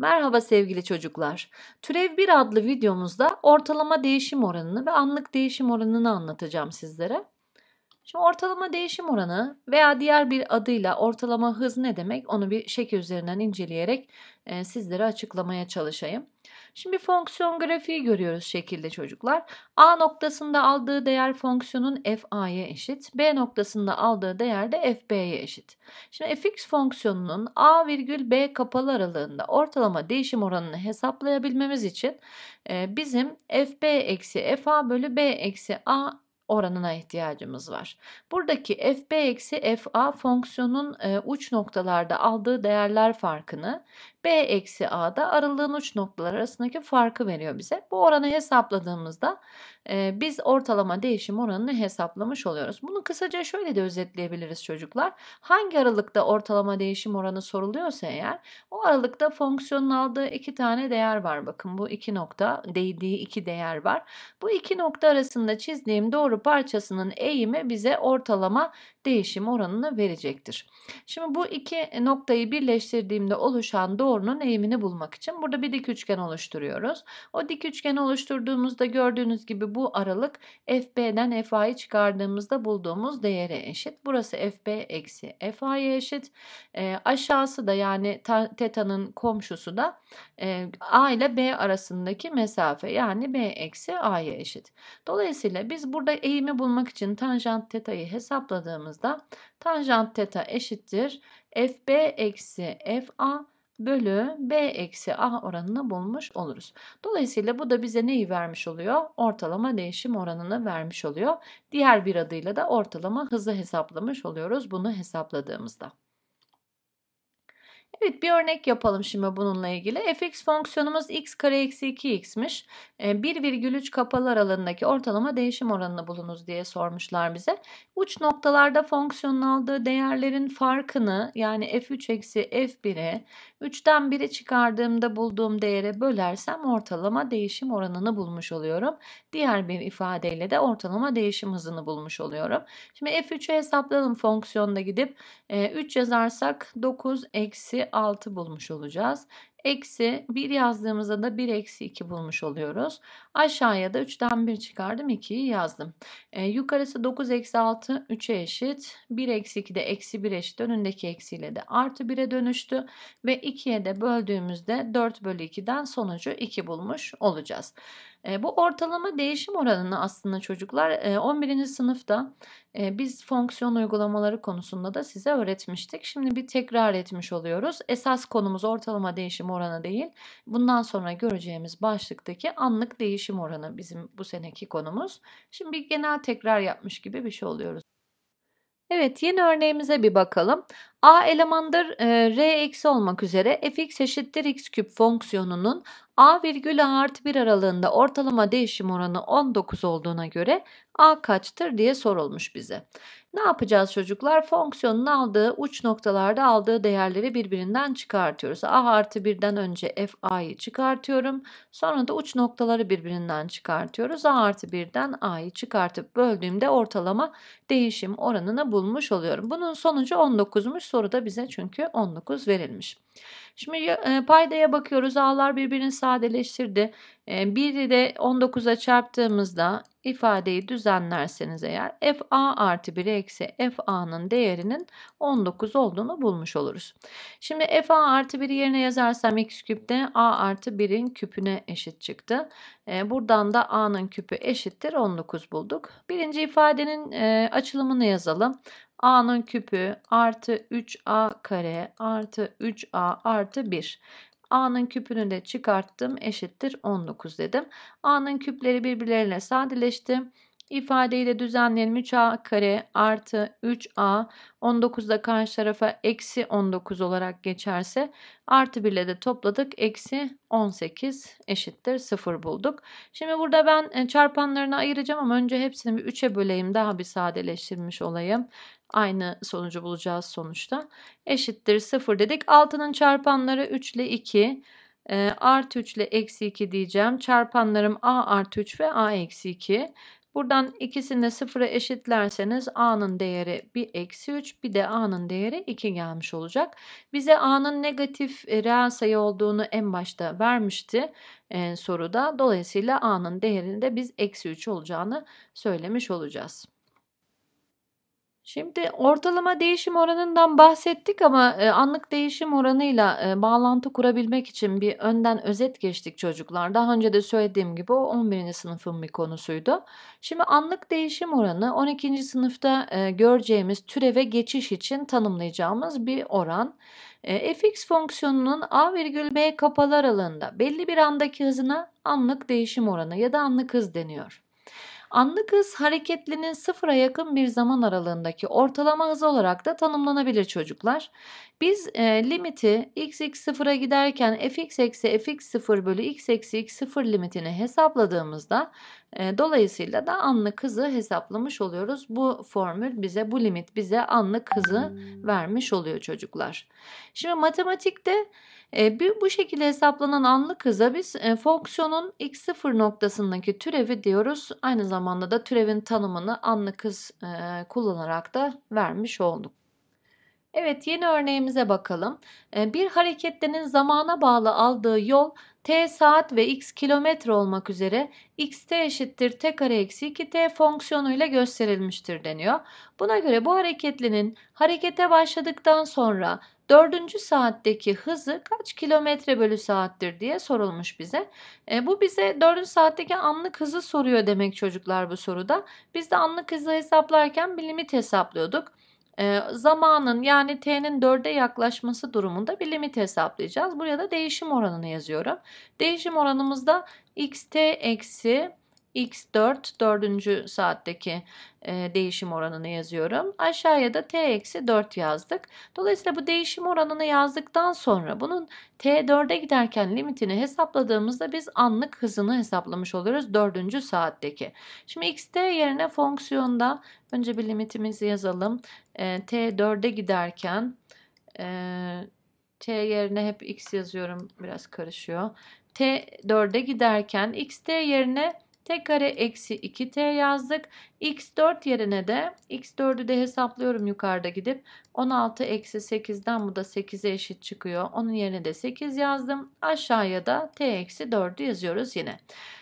Merhaba sevgili çocuklar. Türev 1 adlı videomuzda ortalama değişim oranını ve anlık değişim oranını anlatacağım sizlere. Şimdi ortalama değişim oranı veya diğer bir adıyla ortalama hız ne demek onu bir şekil üzerinden inceleyerek e, sizlere açıklamaya çalışayım. Şimdi fonksiyon grafiği görüyoruz şekilde çocuklar. A noktasında aldığı değer fonksiyonun fa'ya eşit. B noktasında aldığı değer de fb'ye eşit. Şimdi fx fonksiyonunun a virgül b kapalı aralığında ortalama değişim oranını hesaplayabilmemiz için e, bizim fb eksi fa bölü b eksi a oranına ihtiyacımız var. Buradaki fb eksi fa fonksiyonun e, uç noktalarda aldığı değerler farkını b eksi a da aralığın uç noktalar arasındaki farkı veriyor bize. Bu oranı hesapladığımızda e, biz ortalama değişim oranını hesaplamış oluyoruz. Bunu kısaca şöyle de özetleyebiliriz çocuklar. Hangi aralıkta ortalama değişim oranı soruluyorsa eğer o aralıkta fonksiyonun aldığı iki tane değer var. Bakın bu iki nokta değdiği iki değer var. Bu iki nokta arasında çizdiğim doğru parçasının eğimi bize ortalama değişim oranını verecektir. Şimdi bu iki noktayı birleştirdiğimde oluşan doğrunun eğimini bulmak için burada bir dik üçgen oluşturuyoruz. O dik üçgen oluşturduğumuzda gördüğünüz gibi bu aralık FB'den FA'yı çıkardığımızda bulduğumuz değere eşit. Burası FB eksi FA'ya eşit. E, aşağısı da yani teta'nın komşusu da e, A ile B arasındaki mesafe yani B eksi A'ya eşit. Dolayısıyla biz burada eğimi bulmak için tanjant teta'yı hesapladığımız baktığımızda tanjant teta eşittir. FB eksi FA bölü B eksi A oranını bulmuş oluruz. Dolayısıyla bu da bize neyi vermiş oluyor? Ortalama değişim oranını vermiş oluyor. Diğer bir adıyla da ortalama hızı hesaplamış oluyoruz bunu hesapladığımızda. Evet bir örnek yapalım şimdi bununla ilgili. fx fonksiyonumuz x kare eksi 2x'miş. 1,3 ee, kapalı aralığındaki ortalama değişim oranını bulunuz diye sormuşlar bize. Uç noktalarda fonksiyonun aldığı değerlerin farkını yani f3 eksi f1'i 3'ten 1'i çıkardığımda bulduğum değere bölersem ortalama değişim oranını bulmuş oluyorum. Diğer bir ifadeyle de ortalama değişim hızını bulmuş oluyorum. Şimdi f3'ü hesaplayalım fonksiyonda gidip 3 ee, yazarsak 9 eksi eksi 6 bulmuş olacağız. Eksi 1 yazdığımızda da 1 eksi 2 bulmuş oluyoruz. Aşağıya da 3'ten 1 çıkardım 2'yi yazdım. E, yukarısı 9 eksi 6 3'e eşit. 1 eksi 2 de eksi 1 eşit. Önündeki eksiyle de artı 1'e dönüştü. Ve 2'ye de böldüğümüzde 4 bölü 2'den sonucu 2 bulmuş olacağız. E, bu ortalama değişim oranını aslında çocuklar e, 11. sınıfta e, biz fonksiyon uygulamaları konusunda da size öğretmiştik. Şimdi bir tekrar etmiş oluyoruz. Esas konumuz ortalama değişim değişim oranı değil. Bundan sonra göreceğimiz başlıktaki anlık değişim oranı bizim bu seneki konumuz. Şimdi bir genel tekrar yapmış gibi bir şey oluyoruz. Evet yeni örneğimize bir bakalım. A elemandır e, r eksi olmak üzere fx eşittir x küp fonksiyonunun A virgül A artı 1 aralığında ortalama değişim oranı 19 olduğuna göre A kaçtır diye sorulmuş bize. Ne yapacağız çocuklar? Fonksiyonun aldığı uç noktalarda aldığı değerleri birbirinden çıkartıyoruz. A artı 1'den önce f a'yı çıkartıyorum. Sonra da uç noktaları birbirinden çıkartıyoruz. A artı 1'den a'yı çıkartıp böldüğümde ortalama değişim oranını bulmuş oluyorum. Bunun sonucu 19'muş. Soruda bize çünkü 19 verilmiş. Şimdi paydaya bakıyoruz. A'lar birbirini sadeleştirdi. Biri de 19'a çarptığımızda ifadeyi düzenlerseniz eğer f a artı 1 eksi f a'nın değerinin 19 olduğunu bulmuş oluruz. Şimdi f a artı 1'i yerine yazarsam x küpte a artı 1'in küpüne eşit çıktı. Buradan da a'nın küpü eşittir 19 bulduk. Birinci ifadenin açılımını yazalım a'nın küpü artı 3a kare artı 3a artı 1. A'nın küpünü de çıkarttım eşittir 19 dedim. A'nın küpleri birbirlerine sadeleşti. İfadeyi de düzenleyelim. 3a kare artı 3a 19 da karşı tarafa eksi 19 olarak geçerse artı 1 ile de topladık. Eksi 18 eşittir 0 bulduk. Şimdi burada ben e, çarpanlarını ayıracağım ama önce hepsini bir 3'e böleyim. Daha bir sadeleştirmiş olayım. Aynı sonucu bulacağız sonuçta. Eşittir 0 dedik. 6'nın çarpanları 3 ile 2 e, artı 3 ile eksi 2 diyeceğim. Çarpanlarım a artı 3 ve a eksi 2. Buradan ikisini sıfıra eşitlerseniz a'nın değeri bir eksi 3 bir de a'nın değeri 2 gelmiş olacak. Bize a'nın negatif e, reel sayı olduğunu en başta vermişti e, soruda. Dolayısıyla a'nın değerinde biz eksi 3 olacağını söylemiş olacağız. Şimdi ortalama değişim oranından bahsettik ama e, anlık değişim oranıyla e, bağlantı kurabilmek için bir önden özet geçtik çocuklar. Daha önce de söylediğim gibi o 11. sınıfın bir konusuydu. Şimdi anlık değişim oranı 12. sınıfta e, göreceğimiz türeve geçiş için tanımlayacağımız bir oran. fx fonksiyonunun a virgül b kapalı aralığında belli bir andaki hızına anlık değişim oranı ya da anlık hız deniyor. Anlık hız hareketlinin sıfıra yakın bir zaman aralığındaki ortalama hız olarak da tanımlanabilir çocuklar. Biz e, limiti x x sıfıra giderken fx eksi fx sıfır bölü x eksi x sıfır limitini hesapladığımızda e, dolayısıyla da anlık hızı hesaplamış oluyoruz. Bu formül bize bu limit bize anlık hızı vermiş oluyor çocuklar. Şimdi matematikte bu şekilde hesaplanan anlık hıza biz fonksiyonun x0 noktasındaki türevi diyoruz. Aynı zamanda da türevin tanımını anlık hız kullanarak da vermiş olduk. Evet yeni örneğimize bakalım. Bir hareketlerin zamana bağlı aldığı yol t saat ve x kilometre olmak üzere x t eşittir t kare eksi 2 t fonksiyonuyla gösterilmiştir deniyor. Buna göre bu hareketlinin harekete başladıktan sonra Dördüncü saatteki hızı kaç kilometre bölü saattir diye sorulmuş bize. E, bu bize dördüncü saatteki anlık hızı soruyor demek çocuklar bu soruda. Biz de anlık hızı hesaplarken bir limit hesaplıyorduk. E, zamanın yani t'nin 4'e yaklaşması durumunda bir limit hesaplayacağız. Buraya da değişim oranını yazıyorum. Değişim oranımızda xt eksi x4 dördüncü saatteki e, değişim oranını yazıyorum. Aşağıya da t-4 yazdık. Dolayısıyla bu değişim oranını yazdıktan sonra bunun t4'e giderken limitini hesapladığımızda biz anlık hızını hesaplamış oluruz dördüncü saatteki. Şimdi x t yerine fonksiyonda önce bir limitimizi yazalım. E, t4'e giderken e, t yerine hep x yazıyorum biraz karışıyor. t4'e giderken x t yerine t kare eksi 2t yazdık. x4 yerine de x4'ü de hesaplıyorum yukarıda gidip 16 eksi 8'den bu da 8'e eşit çıkıyor. Onun yerine de 8 yazdım. Aşağıya da t eksi 4'ü yazıyoruz yine.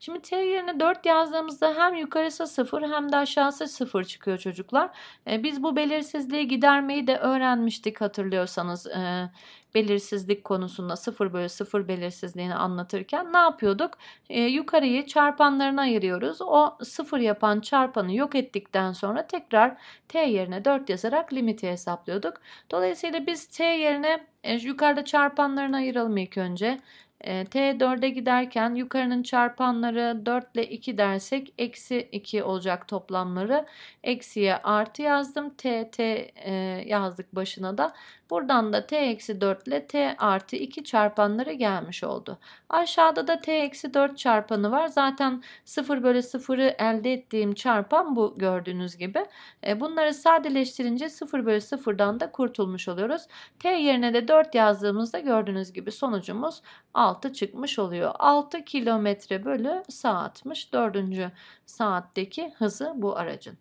Şimdi t yerine 4 yazdığımızda hem yukarısı 0 hem de aşağısı 0 çıkıyor çocuklar. E, biz bu belirsizliği gidermeyi de öğrenmiştik hatırlıyorsanız. E, belirsizlik konusunda 0 bölü 0 belirsizliğini anlatırken ne yapıyorduk? E, yukarıyı çarpanlarına ayırıyoruz. O 0 yapan çarpanı yok ettikten sonra tekrar t yerine 4 yazarak limiti hesaplıyoruz alıyorduk. Dolayısıyla biz t yerine e, yukarıda çarpanlarını ayıralım ilk önce. Ee, T 4'e giderken yukarının çarpanları 4 ile 2 dersek eksi 2 olacak toplamları. Eksiye artı yazdım. T, T e, yazdık başına da. Buradan da T eksi 4 ile T artı 2 çarpanları gelmiş oldu. Aşağıda da T eksi 4 çarpanı var. Zaten 0 bölü 0'ı elde ettiğim çarpan bu gördüğünüz gibi. E, bunları sadeleştirince 0 bölü 0'dan da kurtulmuş oluyoruz. T yerine de 4 yazdığımızda gördüğünüz gibi sonucumuz 6. 6 çıkmış oluyor. 6 kilometre bölü saatmiş. 4. saatteki hızı bu aracın.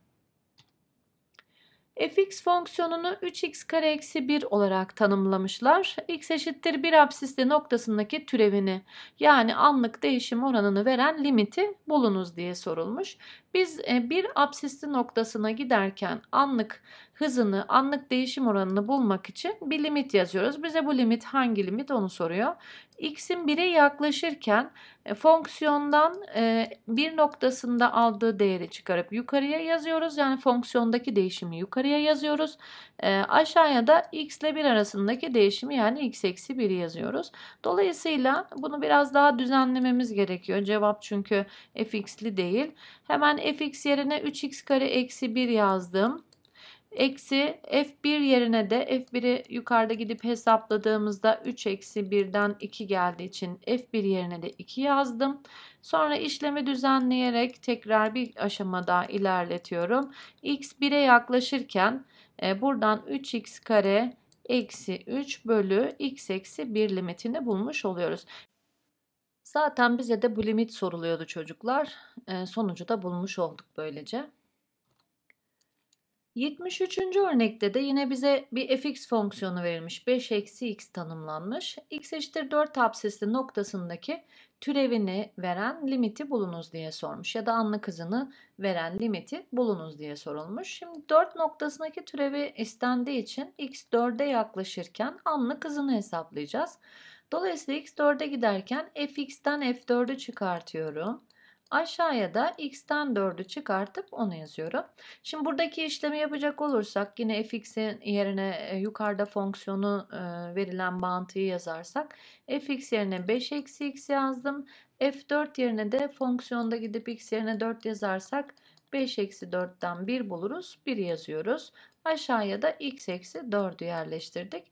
fx fonksiyonunu 3x kare eksi 1 olarak tanımlamışlar. x eşittir 1 absisli noktasındaki türevini yani anlık değişim oranını veren limiti bulunuz diye sorulmuş. Biz e, bir absisli noktasına giderken anlık hızını, anlık değişim oranını bulmak için bir limit yazıyoruz. Bize bu limit hangi limit onu soruyor. X'in 1'e yaklaşırken e, fonksiyondan e, bir noktasında aldığı değeri çıkarıp yukarıya yazıyoruz. Yani fonksiyondaki değişimi yukarıya yazıyoruz. E, ee, aşağıya da x ile 1 arasındaki değişimi yani x eksi 1'i yazıyoruz. Dolayısıyla bunu biraz daha düzenlememiz gerekiyor. Cevap çünkü fx'li değil. Hemen fx yerine 3x kare eksi 1 yazdım. Eksi f1 yerine de f1'i yukarıda gidip hesapladığımızda 3 eksi 1'den 2 geldiği için f1 yerine de 2 yazdım. Sonra işlemi düzenleyerek tekrar bir aşama daha ilerletiyorum. x 1'e yaklaşırken e, buradan 3x kare eksi 3 bölü x eksi 1 limitini bulmuş oluyoruz. Zaten bize de bu limit soruluyordu çocuklar. E, sonucu da bulmuş olduk böylece. 73. örnekte de yine bize bir fx fonksiyonu verilmiş. 5 eksi x tanımlanmış. x eşittir 4 absesli noktasındaki türevini veren limiti bulunuz diye sormuş. Ya da anlık hızını veren limiti bulunuz diye sorulmuş. Şimdi 4 noktasındaki türevi istendiği için x 4'e yaklaşırken anlık hızını hesaplayacağız. Dolayısıyla x 4'e giderken fx'ten f4'ü çıkartıyorum. Aşağıya da x'ten 4'ü çıkartıp onu yazıyorum. Şimdi buradaki işlemi yapacak olursak yine fx'in yerine e, yukarıda fonksiyonu e, verilen bağıntıyı yazarsak fx yerine 5 eksi x yazdım. f4 yerine de fonksiyonda gidip x yerine 4 yazarsak 5 eksi 4'ten 1 buluruz. 1 yazıyoruz. Aşağıya da x eksi 4'ü yerleştirdik.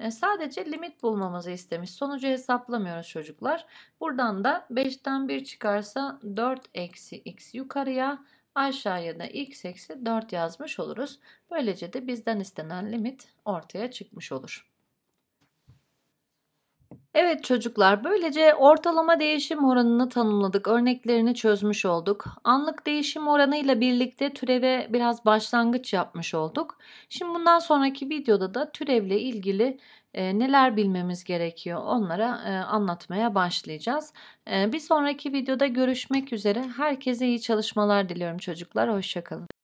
E, sadece limit bulmamızı istemiş. Sonucu hesaplamıyoruz çocuklar. Buradan da 5'ten 1 çıkarsa 4 eksi x yukarıya aşağıya da x eksi 4 yazmış oluruz. Böylece de bizden istenen limit ortaya çıkmış olur. Evet çocuklar, böylece ortalama değişim oranını tanımladık, örneklerini çözmüş olduk. Anlık değişim oranıyla birlikte türeve biraz başlangıç yapmış olduk. Şimdi bundan sonraki videoda da türevle ilgili e, neler bilmemiz gerekiyor onlara e, anlatmaya başlayacağız. E, bir sonraki videoda görüşmek üzere. Herkese iyi çalışmalar diliyorum çocuklar. Hoşçakalın.